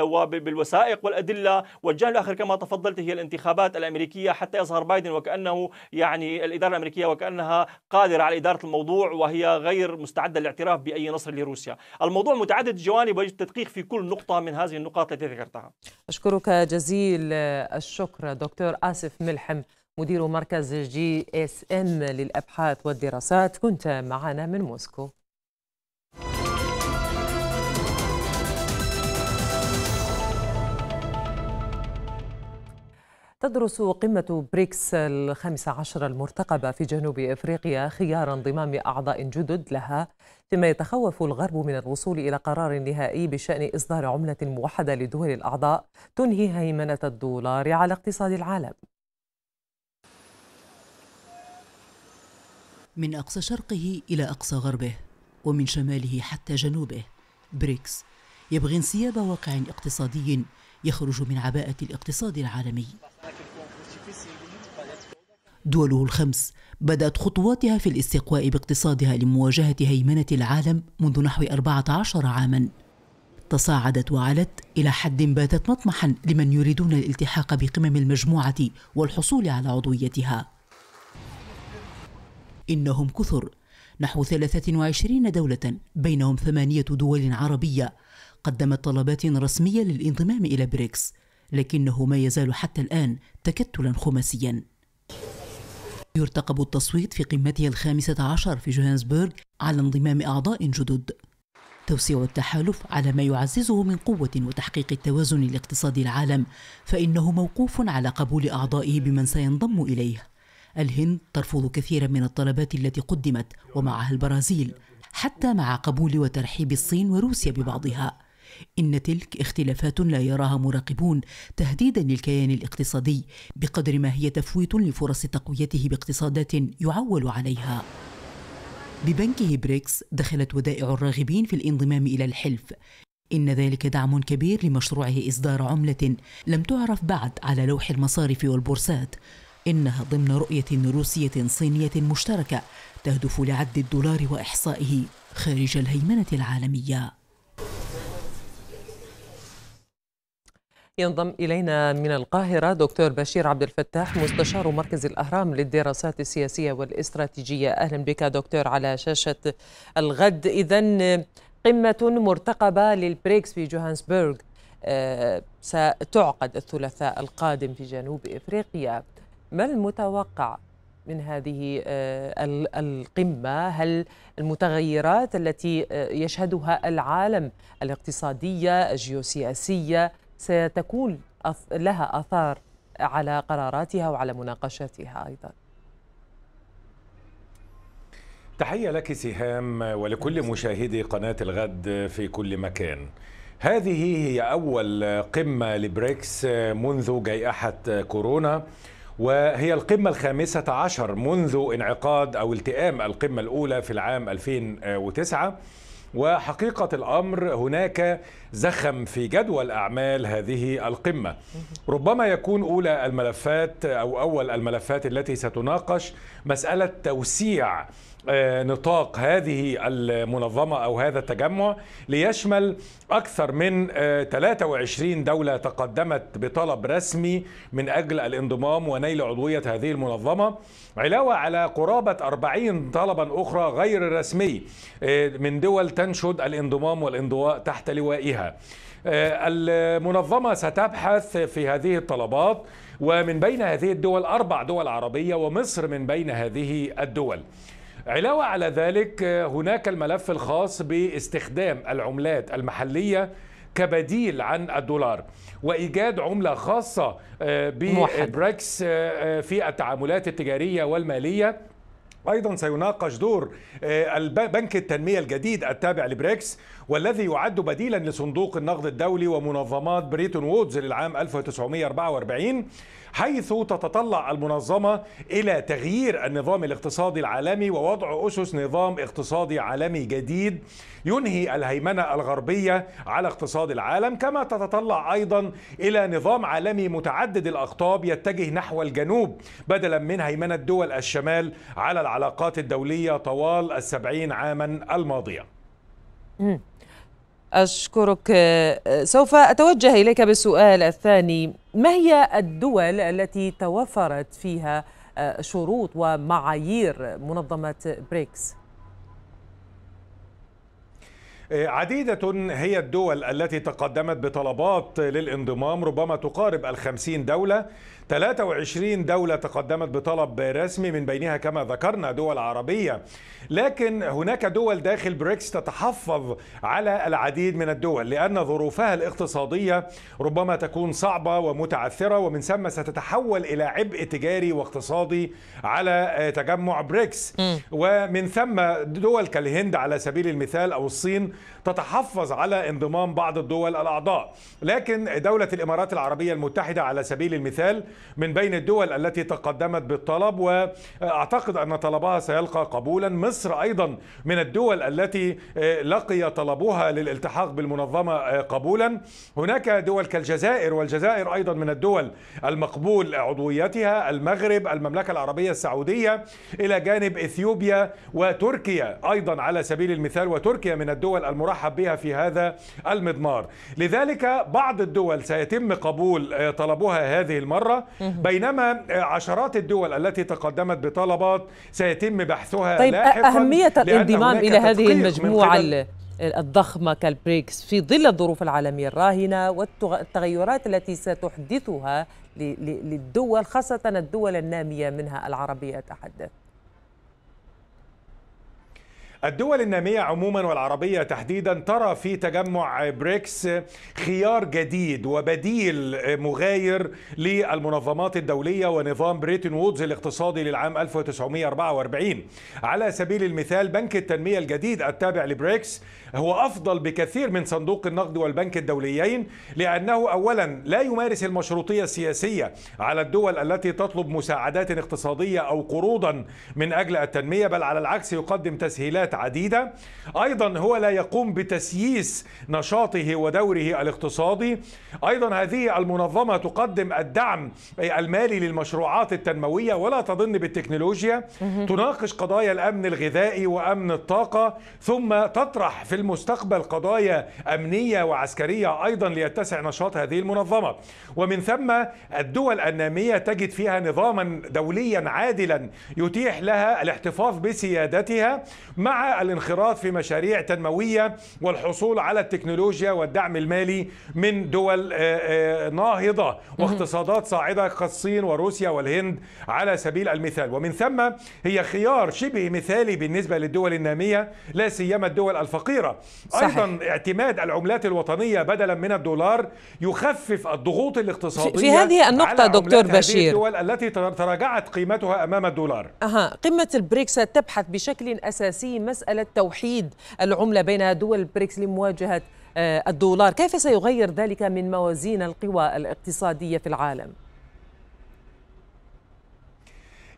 وبالوثائق والأدلة والجانب الآخر كما تفضلت هي الانتخابات الأمريكية حتى يظهر بايدن وكأنه يعني الإدارة الأمريكية الامريكيه وكأنها قادرة على إدارة الموضوع وهي غير مستعدة للاعتراف بأي نصر لروسيا الموضوع متعدد الجوانب ويجب التدقيق في كل نقطة من هذه النقاط التي ذكرتها أشكرك جزيل الشكر دكتور آسف ملحم مدير مركز جي اس ام للأبحاث والدراسات كنت معنا من موسكو تدرس قمة بريكس الخامسة عشر المرتقبة في جنوب إفريقيا خيار انضمام أعضاء جدد لها فيما يتخوف الغرب من الوصول إلى قرار نهائي بشأن إصدار عملة موحدة لدول الأعضاء تنهي هيمنة الدولار على اقتصاد العالم من أقصى شرقه إلى أقصى غربه ومن شماله حتى جنوبه بريكس يبغي انسياب واقع اقتصادي يخرج من عباءة الاقتصاد العالمي دوله الخمس بدأت خطواتها في الاستقواء باقتصادها لمواجهة هيمنة العالم منذ نحو 14 عاماً تصاعدت وعلت إلى حد باتت مطمحا لمن يريدون الالتحاق بقمم المجموعة والحصول على عضويتها إنهم كثر نحو 23 دولة بينهم ثمانية دول عربية قدمت طلبات رسمية للانضمام إلى بريكس لكنه ما يزال حتى الآن تكتلا خماسيا يرتقب التصويت في قمتها الخامسة عشر في جوهانسبرغ على انضمام أعضاء جدد توسيع التحالف على ما يعززه من قوة وتحقيق التوازن الاقتصادي العالم فإنه موقوف على قبول أعضائه بمن سينضم إليه الهند ترفض كثيرا من الطلبات التي قدمت ومعها البرازيل حتى مع قبول وترحيب الصين وروسيا ببعضها إن تلك اختلافات لا يراها مراقبون تهديدا للكيان الاقتصادي بقدر ما هي تفويت لفرص تقويته باقتصادات يعول عليها ببنكه بريكس دخلت ودائع الراغبين في الانضمام إلى الحلف إن ذلك دعم كبير لمشروعه إصدار عملة لم تعرف بعد على لوح المصارف والبورصات إنها ضمن رؤية روسية صينية مشتركة تهدف لعد الدولار وإحصائه خارج الهيمنة العالمية ينضم إلينا من القاهرة دكتور بشير عبد الفتاح مستشار مركز الأهرام للدراسات السياسية والاستراتيجية أهلا بك دكتور على شاشة الغد إذا قمة مرتقبة للبريكس في جوهانسبرغ آه، ستعقد الثلاثاء القادم في جنوب إفريقيا ما المتوقع من هذه آه، القمة هل المتغيرات التي آه، يشهدها العالم الاقتصادية الجيوسياسية ستكون لها آثار على قراراتها وعلى مناقشاتها أيضا تحية لك سهام ولكل مشاهدي قناة الغد في كل مكان هذه هي أول قمة لبريكس منذ جائحة كورونا وهي القمة الخامسة عشر منذ انعقاد أو التئام القمة الأولى في العام 2009 وحقيقة الأمر هناك زخم في جدول أعمال هذه القمة ربما يكون أولى الملفات أو أول الملفات التي ستناقش مسألة توسيع آه، نطاق هذه المنظمة أو هذا التجمع ليشمل أكثر من 23 آه، دولة تقدمت بطلب رسمي من أجل الانضمام ونيل عضوية هذه المنظمة علاوة على قرابة 40 طلبا أخرى غير رسمي آه، من دول تنشد الانضمام والانضواء تحت لوائها بها آه، المنظمة ستبحث في هذه الطلبات ومن بين هذه الدول أربع دول عربية ومصر من بين هذه الدول علاوة على ذلك آه، هناك الملف الخاص باستخدام العملات المحلية كبديل عن الدولار وإيجاد عملة خاصة آه، ببريكس في التعاملات التجارية والمالية ايضا سيناقش دور بنك التنميه الجديد التابع لبريكس والذي يعد بديلا لصندوق النقد الدولي ومنظمات بريتون وودز للعام 1944 حيث تتطلع المنظمة إلى تغيير النظام الاقتصادي العالمي ووضع أسس نظام اقتصادي عالمي جديد ينهي الهيمنة الغربية على اقتصاد العالم كما تتطلع أيضا إلى نظام عالمي متعدد الأقطاب يتجه نحو الجنوب بدلا من هيمنة دول الشمال على العلاقات الدولية طوال السبعين عاما الماضية أشكرك سوف أتوجه إليك بالسؤال الثاني ما هي الدول التي توفرت فيها آه، شروط ومعايير منظمة بريكس؟ آه، عديدة هي الدول التي تقدمت بطلبات للانضمام ربما تقارب الخمسين دولة 23 دولة تقدمت بطلب رسمي من بينها كما ذكرنا دول عربية لكن هناك دول داخل بريكس تتحفظ على العديد من الدول لأن ظروفها الاقتصادية ربما تكون صعبة ومتعثرة ومن ثم ستتحول إلى عبء تجاري واقتصادي على تجمع بريكس ومن ثم دول كالهند على سبيل المثال أو الصين تتحفظ على انضمام بعض الدول الأعضاء لكن دولة الإمارات العربية المتحدة على سبيل المثال من بين الدول التي تقدمت بالطلب وأعتقد أن طلبها سيلقى قبولا مصر أيضا من الدول التي آه، لقي طلبها للالتحاق بالمنظمة آه، قبولا هناك دول كالجزائر والجزائر أيضا من الدول المقبول عضويتها المغرب المملكة العربية السعودية إلى جانب إثيوبيا وتركيا أيضا على سبيل المثال وتركيا من الدول المرحب بها في هذا المضمار لذلك بعض الدول سيتم قبول آه، طلبها هذه المرة بينما عشرات الدول التي تقدمت بطلبات سيتم بحثها طيب لاحقا أهمية الانضمام إلى هذه المجموعة الضخمة كالبريكس في ظل الظروف العالمية الراهنة والتغيرات التي ستحدثها للدول خاصة الدول النامية منها العربية أتحدث الدول النامية عموما والعربية تحديدا ترى في تجمع بريكس خيار جديد وبديل مغاير للمنظمات الدولية ونظام بريتن وودز الاقتصادي للعام 1944 على سبيل المثال بنك التنمية الجديد التابع لبريكس هو أفضل بكثير من صندوق النقد والبنك الدوليين لأنه أولا لا يمارس المشروطية السياسية على الدول التي تطلب مساعدات اقتصادية أو قروضا من أجل التنمية بل على العكس يقدم تسهيلات عديدة أيضا هو لا يقوم بتسييس نشاطه ودوره الاقتصادي أيضا هذه المنظمة تقدم الدعم المالي للمشروعات التنموية ولا تضن بالتكنولوجيا تناقش قضايا الأمن الغذائي وأمن الطاقة ثم تطرح في المستقبل قضايا أمنية وعسكرية أيضا ليتسع نشاط هذه المنظمة ومن ثم الدول النامية تجد فيها نظاما دوليا عادلا يتيح لها الاحتفاظ بسيادتها مع الانخراط في مشاريع تنموية والحصول على التكنولوجيا والدعم المالي من دول آه، آه، ناهضة واقتصادات صاعدة كالصين وروسيا والهند على سبيل المثال ومن ثم هي خيار شبه مثالي بالنسبة للدول النامية لا سيما الدول الفقيرة صحيح. أيضا اعتماد العملات الوطنية بدلا من الدولار يخفف الضغوط الاقتصادية في هذه النقطة دكتور بشير هذه الدول التي تراجعت قيمتها أمام الدولار أها قمة البريكس تبحث بشكل أساسي مسألة توحيد العملة بين دول البريكس لمواجهة آه، الدولار كيف سيغير ذلك من موازين القوى الاقتصادية في العالم؟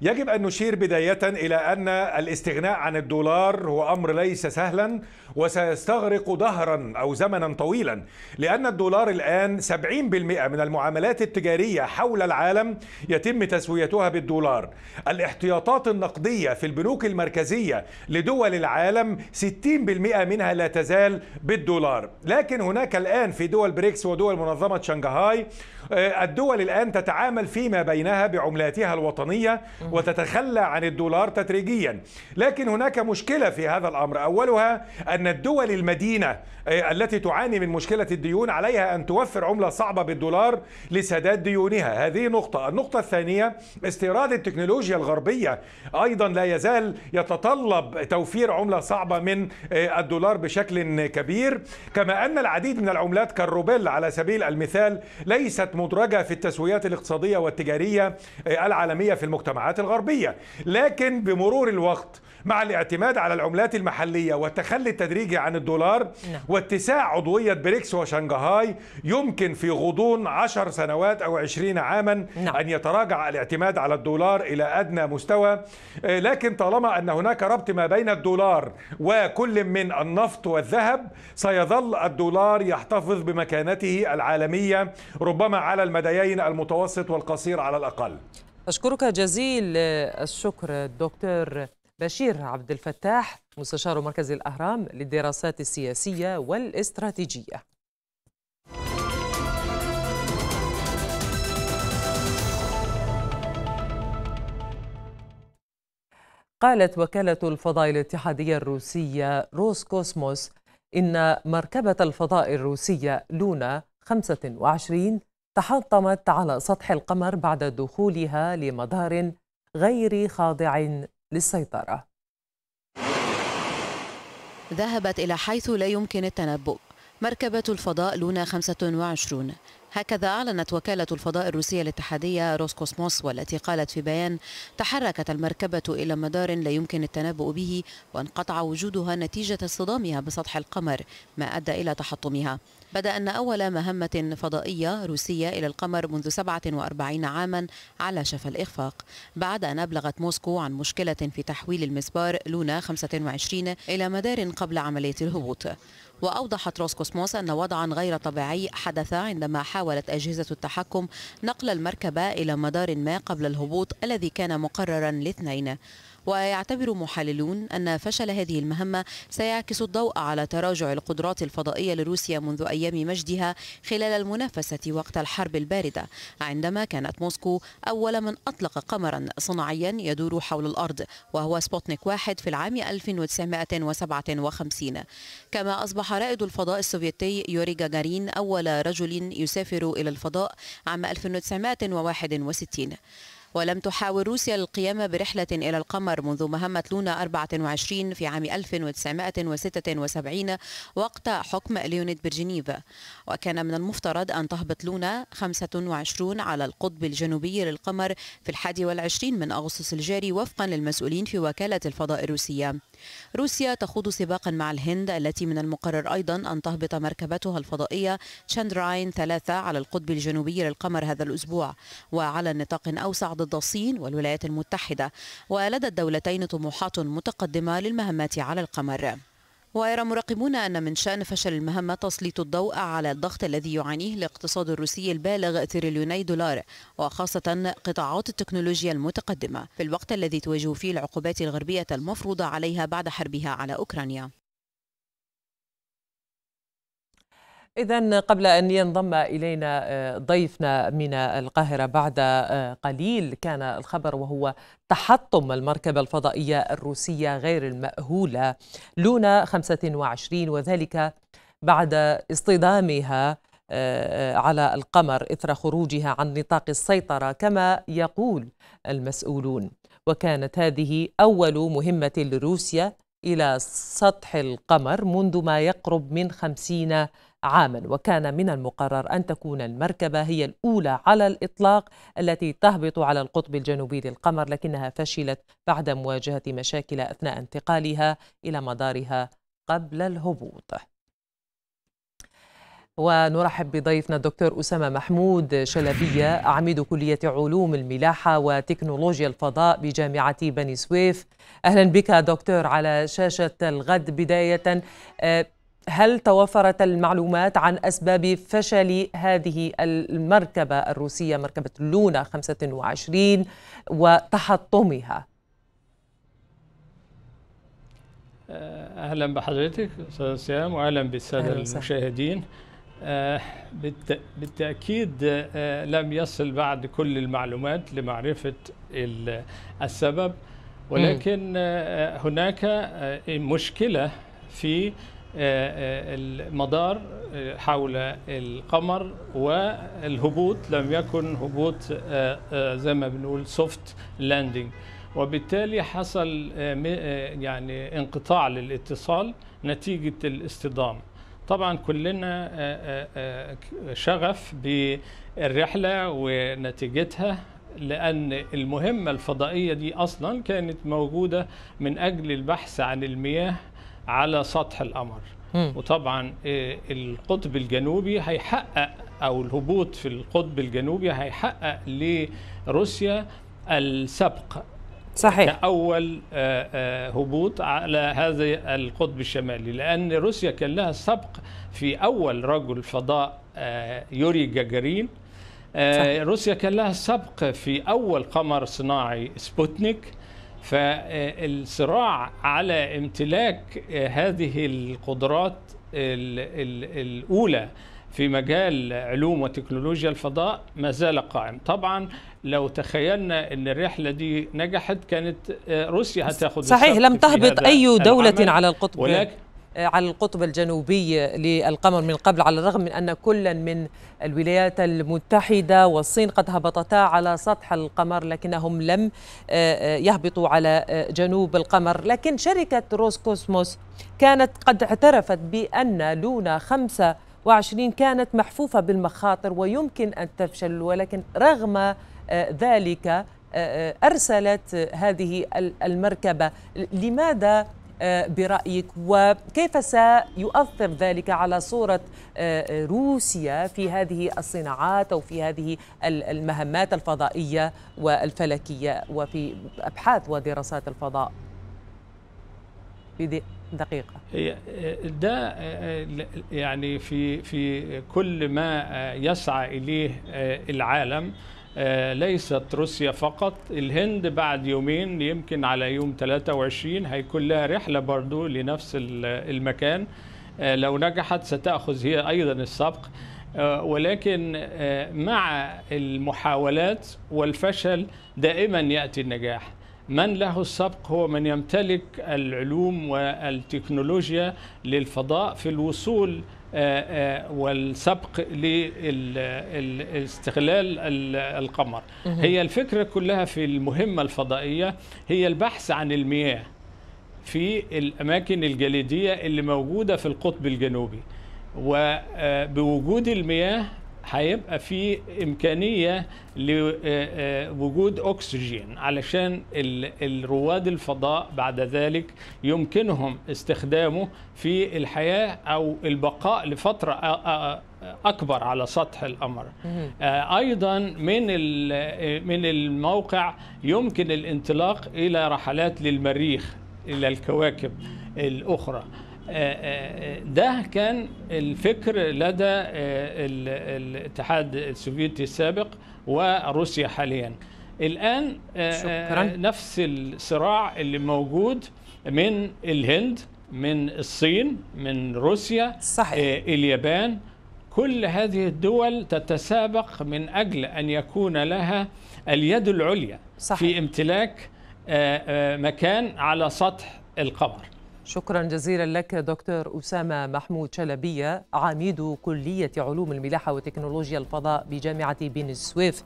يجب أن نشير بداية إلى أن الاستغناء عن الدولار هو أمر ليس سهلا وسيستغرق دهرا أو زمنا طويلا لأن الدولار الآن 70% من المعاملات التجارية حول العالم يتم تسويتها بالدولار الاحتياطات النقدية في البنوك المركزية لدول العالم 60% منها لا تزال بالدولار لكن هناك الآن في دول بريكس ودول منظمة شنغهاي آه، الدول الآن تتعامل فيما بينها بعملاتها الوطنية وتتخلى عن الدولار تدريجيا لكن هناك مشكلة في هذا الأمر أولها أن الدول المدينة التي تعاني من مشكلة الديون عليها أن توفر عملة صعبة بالدولار لسداد ديونها هذه نقطة النقطة الثانية استيراد التكنولوجيا الغربية أيضا لا يزال يتطلب توفير عملة صعبة من الدولار بشكل كبير كما أن العديد من العملات كالروبيل على سبيل المثال ليست مدرجة في التسويات الاقتصادية والتجارية العالمية في المجتمعات الغربية لكن بمرور الوقت مع الاعتماد على العملات المحلية والتخلي التدريجي عن الدولار نعم. واتساع عضوية بريكس وشنغهاي يمكن في غضون عشر سنوات أو عشرين عاما نعم. أن يتراجع الاعتماد على الدولار إلى أدنى مستوى آه، لكن طالما أن هناك ربط ما بين الدولار وكل من النفط والذهب سيظل الدولار يحتفظ بمكانته العالمية ربما على المديين المتوسط والقصير على الأقل أشكرك جزيل الشكر الدكتور بشير عبد الفتاح مستشار مركز الأهرام للدراسات السياسية والاستراتيجية قالت وكالة الفضاء الاتحادية الروسية روس كوسموس إن مركبة الفضاء الروسية لونا 25 تحطمت على سطح القمر بعد دخولها لمدار غير خاضع للسيطرة ذهبت إلى حيث لا يمكن التنبؤ مركبة الفضاء لونا 25 هكذا أعلنت وكالة الفضاء الروسية الاتحادية روسكوسموس والتي قالت في بيان تحركت المركبة إلى مدار لا يمكن التنبؤ به وانقطع وجودها نتيجة اصطدامها بسطح القمر ما أدى إلى تحطمها بدا أن أول مهمة فضائية روسية إلى القمر منذ 47 عاما على شفا الإخفاق بعد أن أبلغت موسكو عن مشكلة في تحويل المسبار لونا 25 إلى مدار قبل عملية الهبوط وأوضحت روسكوسموس أن وضعا غير طبيعي حدث عندما حاولت أجهزة التحكم نقل المركبة إلى مدار ما قبل الهبوط الذي كان مقررا الاثنين ويعتبر محللون أن فشل هذه المهمة سيعكس الضوء على تراجع القدرات الفضائية لروسيا منذ أيام مجدها خلال المنافسة وقت الحرب الباردة عندما كانت موسكو أول من أطلق قمرا صناعيا يدور حول الأرض وهو سبوتنيك واحد في العام 1957 كما أصبح رائد الفضاء السوفيتي يوري جاجارين أول رجل يسافر إلى الفضاء عام 1961 ولم تحاول روسيا القيام برحلة إلى القمر منذ مهمة لونا 24 في عام 1976 وقت حكم ليونيد برجنيف وكان من المفترض أن تهبط لونا 25 على القطب الجنوبي للقمر في الحادي والعشرين من أغسطس الجاري وفقا للمسؤولين في وكالة الفضاء الروسية روسيا تخوض سباقا مع الهند التي من المقرر أيضا أن تهبط مركبتها الفضائية تشاندراين ثلاثة على القطب الجنوبي للقمر هذا الأسبوع وعلى نطاق أوسع ضد الصين والولايات المتحدة ولدى الدولتين طموحات متقدمة للمهمات على القمر ويرى مراقبون أن من شأن فشل المهمة تسليط الضوء على الضغط الذي يعانيه الاقتصاد الروسي البالغ تريليوني دولار وخاصة قطاعات التكنولوجيا المتقدمة في الوقت الذي تواجه فيه العقوبات الغربية المفروضة عليها بعد حربها على أوكرانيا إذا قبل أن ينضم إلينا آه، ضيفنا من القاهرة بعد آه، قليل كان الخبر وهو تحطم المركبة الفضائية الروسية غير المأهولة لونا 25 وذلك بعد اصطدامها آه، على القمر إثر خروجها عن نطاق السيطرة كما يقول المسؤولون وكانت هذه أول مهمة لروسيا إلى سطح القمر منذ ما يقرب من خمسين عاما وكان من المقرر أن تكون المركبة هي الأولى على الإطلاق التي تهبط على القطب الجنوبي للقمر لكنها فشلت بعد مواجهة مشاكل أثناء انتقالها إلى مدارها قبل الهبوط ونرحب بضيفنا الدكتور أسامة محمود شلبية عميد كلية علوم الملاحة وتكنولوجيا الفضاء بجامعة بني سويف أهلا بك دكتور على شاشة الغد بداية آه، هل توفرت المعلومات عن أسباب فشل هذه المركبة الروسية مركبة لونا 25 وتحطمها؟ أهلا بحضرتك أستاذ سام وأهلا بالسادة المشاهدين آه، بالتأكيد آه، لم يصل بعد كل المعلومات لمعرفة السبب ولكن آه، هناك مشكلة في آه، آه، المدار آه، حول القمر والهبوط لم يكن هبوط زي ما بنقول سوفت لاندنج وبالتالي حصل يعني انقطاع للاتصال نتيجة الاصطدام طبعا كلنا شغف بالرحلة ونتيجتها لأن المهمة الفضائية دي أصلا كانت موجودة من أجل البحث عن المياه على سطح القمر وطبعا آه، القطب الجنوبي هيحقق او الهبوط في القطب الجنوبي هيحقق لروسيا السبق صحيح كأول آه، آه، هبوط على هذا القطب الشمالي لأن روسيا كان لها سبق في أول رجل فضاء يوري جاجارين صحيح. روسيا كان لها سبق في أول قمر صناعي سبوتنيك فالصراع على امتلاك آه، هذه القدرات الأولى في مجال علوم وتكنولوجيا الفضاء ما زال قائم طبعا لو تخيلنا ان الرحله دي نجحت كانت آه، روسيا هتاخد صحيح لم تهبط اي دوله على القطب ولكن آه، على القطب الجنوبي للقمر من قبل على الرغم من أن كلا من الولايات المتحدة والصين قد هبطتا على سطح القمر لكنهم لم آه، آه، يهبطوا على جنوب القمر لكن شركة روسكوسموس كانت قد اعترفت بأن لونا خمسة وعشرين كانت محفوفة بالمخاطر ويمكن أن تفشل ولكن رغم ذلك أرسلت هذه المركبة لماذا آه، برأيك وكيف سيؤثر ذلك على صورة آه، روسيا في هذه الصناعات أو في هذه المهمات الفضائية والفلكية وفي أبحاث ودراسات الفضاء في دقيقة آه، ده يعني في في كل ما يسعى إليه العالم آه، ليست روسيا فقط الهند بعد يومين يمكن على يوم 23 هيكون لها رحلة برضو لنفس المكان آه، لو نجحت ستأخذ هي أيضا السبق آه، ولكن مع المحاولات والفشل دائما يأتي النجاح من له السبق هو من يمتلك العلوم والتكنولوجيا للفضاء في الوصول آه، آه، والسبق لاستغلال القمر هي الفكرة كلها في المهمة الفضائية هي البحث عن المياه في الأماكن الجليدية اللي موجودة في القطب الجنوبي وبوجود آه، المياه هيبقى في امكانيه لوجود اكسجين علشان الرواد الفضاء بعد ذلك يمكنهم استخدامه في الحياه او البقاء لفتره اكبر على سطح القمر آه، ايضا من من الموقع يمكن الانطلاق الى رحلات للمريخ الى الكواكب الاخرى آه، آه، آه، ده كان الفكر لدى الاتحاد السوفيتي السابق وروسيا حاليا الآن شكرا. نفس الصراع اللي موجود من الهند من الصين من روسيا صحيح. اليابان كل هذه الدول تتسابق من أجل أن يكون لها اليد العليا صحيح. في امتلاك مكان على سطح القمر شكرا جزيلا لك دكتور أسامة محمود شلبية عميد كلية علوم الملاحة وتكنولوجيا الفضاء بجامعة بن سويف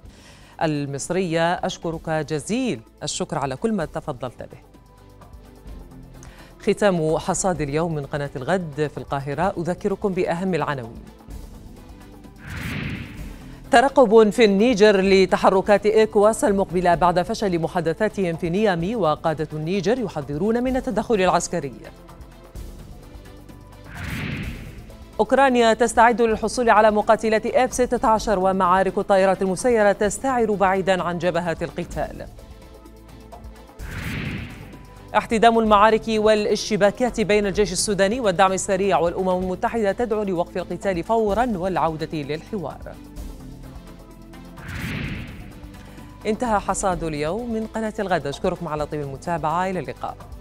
المصرية أشكرك جزيل الشكر على كل ما تفضلت به ختام حصاد اليوم من قناة الغد في القاهرة أذكركم بأهم العناوين ترقب في النيجر لتحركات إيكواس المقبلة بعد فشل محادثاتهم في نيامي وقادة النيجر يحذرون من التدخل العسكري أوكرانيا تستعد للحصول على مقاتلات f 16 ومعارك الطائرات المسيرة تستعر بعيدا عن جبهات القتال احتدام المعارك والاشتباكات بين الجيش السوداني والدعم السريع والأمم المتحدة تدعو لوقف القتال فورا والعودة للحوار انتهى حصاد اليوم من قناة الغد أشكركم على طيب المتابعة إلى اللقاء